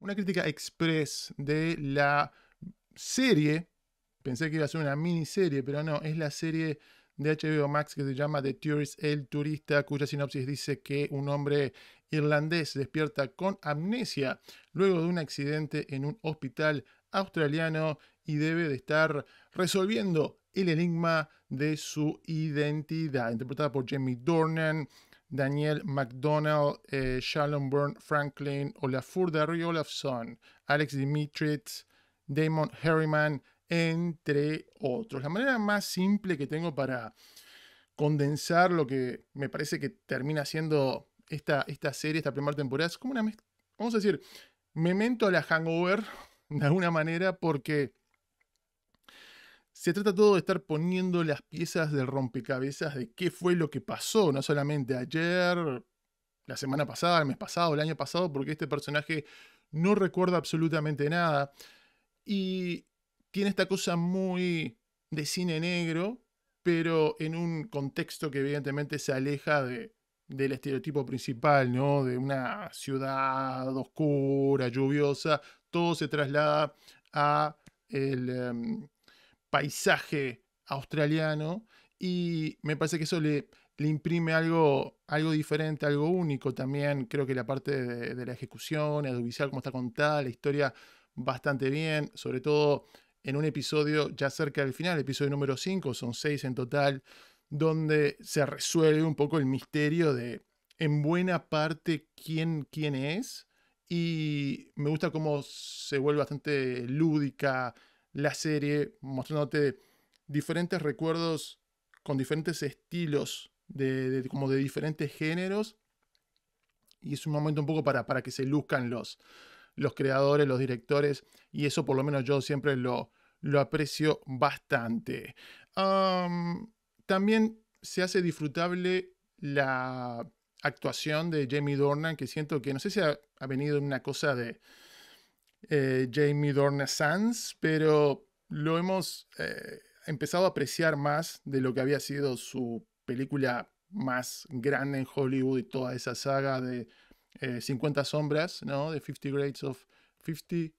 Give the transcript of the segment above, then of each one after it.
una crítica express de la serie. Pensé que iba a ser una miniserie, pero no, es la serie de HBO Max que se llama The Tourist, el turista, cuya sinopsis dice que un hombre irlandés despierta con amnesia luego de un accidente en un hospital australiano y debe de estar resolviendo el enigma de su identidad, interpretada por Jamie Dornan, Daniel McDonald, eh, Shalom Byrne Franklin, Olafur Darry Olafson, Alex Dimitritz, Damon Harriman, entre otros. La manera más simple que tengo para condensar lo que me parece que termina siendo esta, esta serie, esta primera temporada, es como una... Vamos a decir, memento a la hangover, de alguna manera, porque se trata todo de estar poniendo las piezas de rompecabezas de qué fue lo que pasó, no solamente ayer, la semana pasada, el mes pasado, el año pasado, porque este personaje no recuerda absolutamente nada. Y tiene esta cosa muy de cine negro, pero en un contexto que evidentemente se aleja de, del estereotipo principal, ¿no? De una ciudad oscura, lluviosa, todo se traslada a el, em, paisaje australiano y me parece que eso le, le imprime algo, algo diferente, algo único también. Creo que la parte de, la ejecución, visual cómo está contada, la historia bastante bien, sobre todo en un episodio ya cerca del final, episodio número 5, son 6 en total, donde se resuelve un poco el misterio de en buena parte quién, quién es. Y me gusta cómo se vuelve bastante lúdica la serie, mostrándote diferentes recuerdos con diferentes estilos, de, como de diferentes géneros. Y es un momento un poco para, para que se luzcan los, los creadores, los directores, y eso por lo menos yo siempre lo, lo aprecio bastante. también se hace disfrutable la actuación de Jamie Dornan, que siento que no sé si ha, ha venido una cosa de, eh, Jamie Dorne Sands, pero lo hemos eh, empezado a apreciar más de lo que había sido su película más grande en Hollywood y toda esa saga de 50 eh, sombras, ¿no? De 50 of 50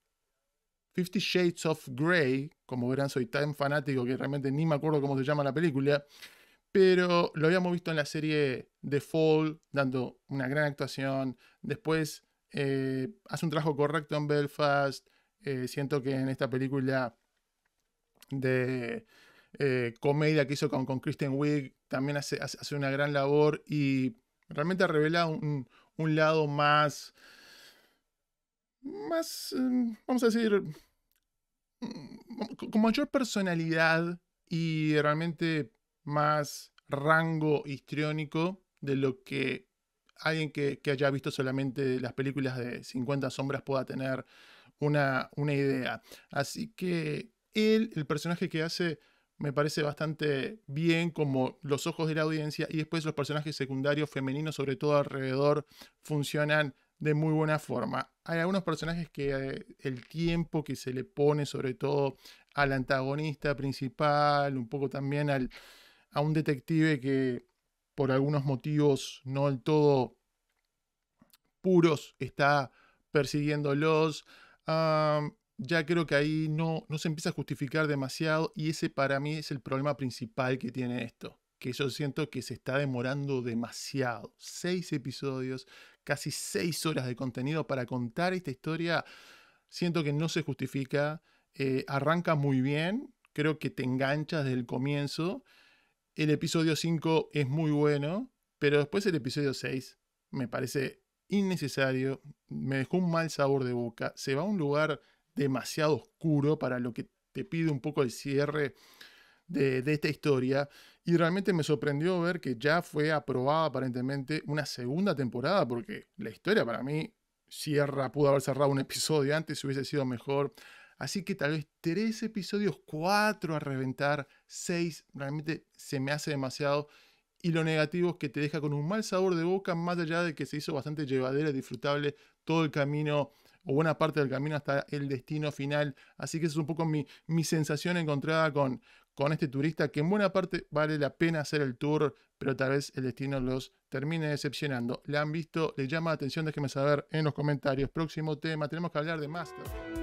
Shades of Grey, como verán soy tan fanático que realmente ni me acuerdo cómo se llama la película, pero lo habíamos visto en la serie The Fall, dando una gran actuación, después eh, hace un trabajo correcto en Belfast. Eh, siento que en esta película de eh, comedia que hizo con, con Kristen también hace, una gran labor y realmente revela un, un lado más, más, mm, vamos a decir, mm, con mayor personalidad y realmente más rango histriónico de lo que alguien que, haya visto solamente las películas de 50 sombras pueda tener una, una idea. Así que él, el personaje que hace, me parece bastante bien como los ojos de la audiencia y después los personajes secundarios femeninos, sobre todo alrededor, funcionan de muy buena forma. Hay algunos personajes que el tiempo que se le pone sobre todo al antagonista principal, un poco también al, a un detective que por algunos motivos no del todo puros, está persiguiéndolos. Ah, ya creo que ahí no, no se empieza a justificar demasiado y ese para mí es el problema principal que tiene esto, que yo siento que se está demorando demasiado. Seis episodios, casi seis horas de contenido para contar esta historia, siento que no se justifica. Eh, arranca muy bien, creo que te enganchas desde el comienzo el episodio 5 es muy bueno, pero después el episodio 6 me parece innecesario, me dejó un mal sabor de boca, se va a un lugar demasiado oscuro para lo que te pide un poco el cierre de, esta historia. Y realmente me sorprendió ver que ya fue aprobada aparentemente una segunda temporada, porque la historia para mí cierra, pudo haber cerrado un episodio antes, hubiese sido mejor. Así que tal vez tres episodios, cuatro a reventar, seis, realmente se me hace demasiado. Y lo negativo es que te deja con un mal sabor de boca, más allá de que se hizo bastante llevadera y disfrutable todo el camino o buena parte del camino hasta el destino final. Así que esa es un poco mi, mi sensación encontrada con, con este turista, que en buena parte vale la pena hacer el tour, pero tal vez el destino los termine decepcionando. ¿Le han visto? ¿Le llama la atención? Déjenme saber en los comentarios. Próximo tema, tenemos que hablar de Master.